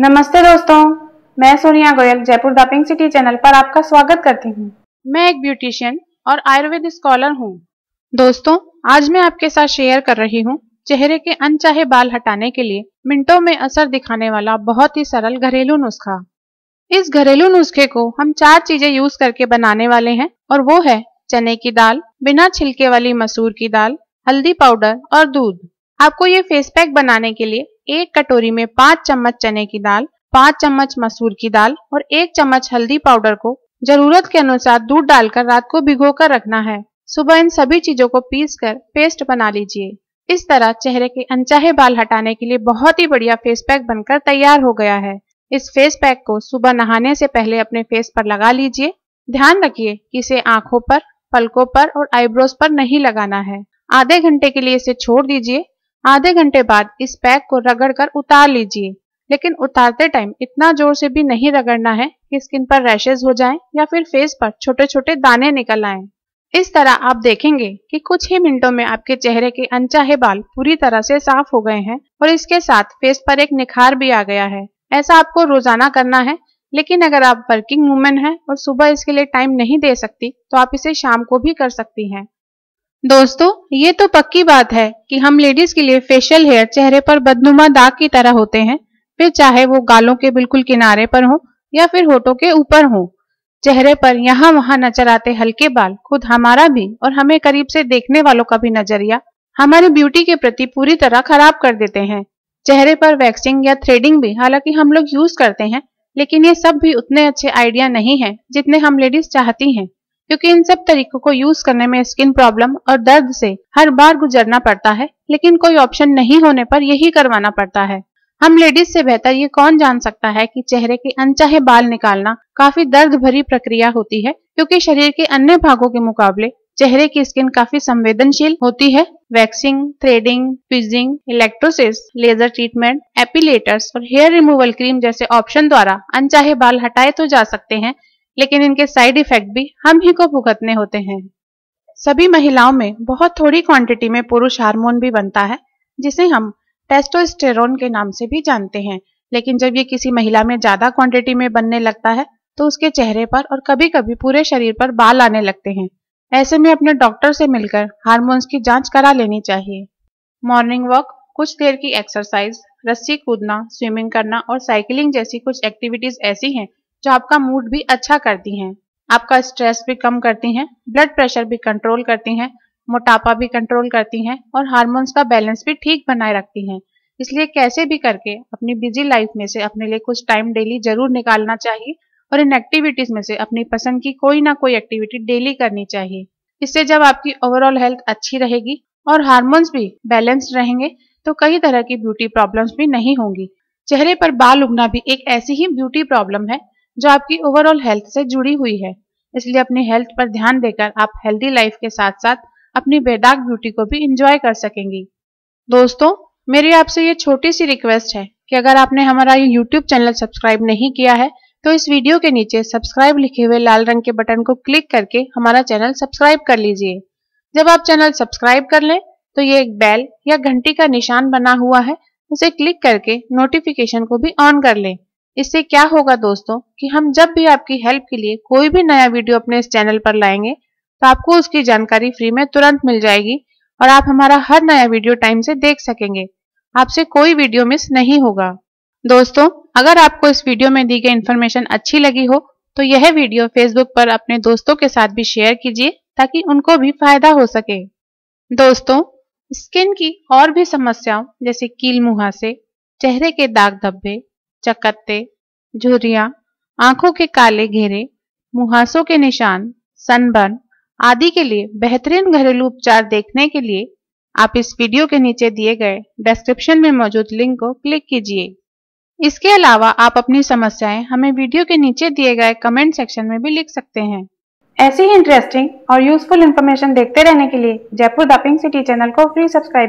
नमस्ते दोस्तों मैं Sonia Goyal Jaipur the pink city channel पर आपका स्वागत करती हूँ मैं एक ब्यूटिशियन और आयुर्वेद स्कॉलर हूँ दोस्तों आज मैं आपके साथ शेयर कर रही हूँ चेहरे के अनचाहे बाल हटाने के लिए मिनटों में असर दिखाने वाला बहुत ही सरल घरेलू नुस्खा इस घरेलू नुस्खे को हम चार चीजें यूज करके बनाने वाले हैं और वो है चने की दाल बिना छिलके वाली मसूर की दाल हल्दी पाउडर और दूध आपको ये फेस पैक बनाने के लिए एक कटोरी में पाँच चम्मच चने की दाल पाँच चम्मच मसूर की दाल और एक चम्मच हल्दी पाउडर को जरूरत के अनुसार दूध डालकर रात को भिगो कर रखना है सुबह इन सभी चीजों को पीस कर पेस्ट बना लीजिए इस तरह चेहरे के अनचाहे बाल हटाने के लिए बहुत ही बढ़िया फेस पैक बनकर तैयार हो गया है इस फेस पैक को सुबह नहाने से पहले अपने फेस पर लगा लीजिए ध्यान रखिए कि इसे आंखों पर पलकों पर और आईब्रोज पर नहीं लगाना है आधे घंटे के लिए इसे छोड़ दीजिए आधे घंटे बाद इस पैक को रगड़कर उतार लीजिए लेकिन उतारते टाइम इतना जोर से भी नहीं रगड़ना है कि स्किन पर रैशेज हो जाएं या फिर फेस पर छोटे छोटे दाने निकल आए इस तरह आप देखेंगे कि कुछ ही मिनटों में आपके चेहरे के अनचाहे बाल पूरी तरह से साफ हो गए हैं और इसके साथ फेस पर एक निखार भी आ गया है ऐसा आपको रोजाना करना है लेकिन अगर आप वर्किंग वूमेन हैं और सुबह इसके लिए टाइम नहीं दे सकती तो आप इसे शाम को भी कर सकती हैं दोस्तों ये तो पक्की बात है कि हम लेडीज के लिए फेशियल हेयर चेहरे पर बदनुमा दाग की तरह होते हैं फिर चाहे वो गालों के बिल्कुल किनारे पर हो या फिर होठों के ऊपर हो चेहरे पर यहाँ वहाँ नजर आते हल्के बाल खुद हमारा भी और हमें करीब से देखने वालों का भी नजरिया हमारी ब्यूटी के प्रति पूरी तरह खराब कर देते हैं चेहरे पर वैक्सिंग या थ्रेडिंग भी हालांकि हम लोग यूज करते हैं लेकिन ये सब भी उतने अच्छे आइडिया नहीं है जितने हम लेडीज चाहती हैं क्योंकि इन सब तरीकों को यूज करने में स्किन प्रॉब्लम और दर्द से हर बार गुजरना पड़ता है लेकिन कोई ऑप्शन नहीं होने पर यही करवाना पड़ता है हम लेडीज से बेहतर ये कौन जान सकता है कि चेहरे के अनचाहे बाल निकालना काफी दर्द भरी प्रक्रिया होती है क्योंकि शरीर के अन्य भागों के मुकाबले चेहरे की स्किन काफी संवेदनशील होती है waxing threading fusing electrolysis laser treatment epilators और हेयर रिमूवल क्रीम जैसे ऑप्शन द्वारा अनचाहे बाल हटाए तो जा सकते हैं लेकिन इनके साइड इफेक्ट भी हम ही को भुगतने होते हैं सभी महिलाओं में बहुत थोड़ी क्वांटिटी में पुरुष हार्मोन भी बनता है जिसे हम टेस्टोस्टेरोन के नाम से भी जानते हैं लेकिन जब ये किसी महिला में ज्यादा क्वांटिटी में बनने लगता है तो उसके चेहरे पर और कभी कभी पूरे शरीर पर बाल आने लगते हैं ऐसे में अपने डॉक्टर से मिलकर हार्मोन्स की जांच करा लेनी चाहिए मॉर्निंग वॉक कुछ देर की एक्सरसाइज रस्सी कूदना स्विमिंग करना और साइकिलिंग जैसी कुछ एक्टिविटीज ऐसी हैं जो आपका मूड भी अच्छा करती हैं आपका स्ट्रेस भी कम करती हैं ब्लड प्रेशर भी कंट्रोल करती हैं मोटापा भी कंट्रोल करती हैं और हार्मोन्स का बैलेंस भी ठीक बनाए रखती हैं इसलिए कैसे भी करके अपनी बिजी लाइफ में से अपने लिए कुछ टाइम डेली जरूर निकालना चाहिए और इन एक्टिविटीज में से अपनी पसंद की कोई ना कोई एक्टिविटी डेली करनी चाहिए इससे जब आपकी ओवरऑल हेल्थ अच्छी रहेगी और हार्मोन्स भी बैलेंस्ड रहेंगे तो कई तरह की ब्यूटी प्रॉब्लम्स भी नहीं होंगी चेहरे पर बाल उगना भी एक ऐसी ही ब्यूटी प्रॉब्लम है जो आपकी ओवरऑल हेल्थ से जुड़ी हुई है इसलिए अपनी हेल्थ पर ध्यान देकर आप हेल्दी लाइफ के साथ साथ अपनी बेदाग ब्यूटी को भी इंजॉय कर सकेंगी दोस्तों मेरी आपसे ये छोटी सी रिक्वेस्ट है कि अगर आपने हमारा ये यूट्यूब चैनल सब्सक्राइब नहीं किया है तो इस वीडियो के नीचे सब्सक्राइब लिखे हुए लाल रंग के बटन को क्लिक करके हमारा चैनल सब्सक्राइब कर लीजिए जब आप चैनल सब्सक्राइब कर लें तो ये एक बेल या घंटी का निशान बना हुआ है उसे क्लिक करके नोटिफिकेशन को भी ऑन कर लें इससे क्या होगा दोस्तों कि हम जब भी आपकी हेल्प के लिए कोई भी नया वीडियो अपने इस चैनल पर लाएंगे तो आपको उसकी जानकारी फ्री में तुरंत मिल जाएगी और आप हमारा हर नया वीडियो टाइम से देख सकेंगे आपसे कोई वीडियो मिस नहीं होगा दोस्तों अगर आपको इस वीडियो में दी गई इन्फॉर्मेशन अच्छी लगी हो तो यह वीडियो फेसबुक पर अपने दोस्तों के साथ भी शेयर कीजिए ताकि उनको भी फायदा हो सके दोस्तों स्किन की और भी समस्याओं जैसे कील मुहासे चेहरे के दाग धब्बे चकत्ते झुर्रियां आंखों के काले घेरे मुहासों के निशान सनबर्न आदि के लिए बेहतरीन घरेलू उपचार देखने के लिए आप इस वीडियो के नीचे दिए गए डिस्क्रिप्शन में मौजूद लिंक को क्लिक कीजिए इसके अलावा आप अपनी समस्याएं हमें वीडियो के नीचे दिए गए कमेंट सेक्शन में भी लिख सकते हैं ऐसी ही इंटरेस्टिंग और यूजफुल इंफॉर्मेशन देखते रहने के लिए जयपुर दपिंग सिटी चैनल को फ्री सब्सक्राइब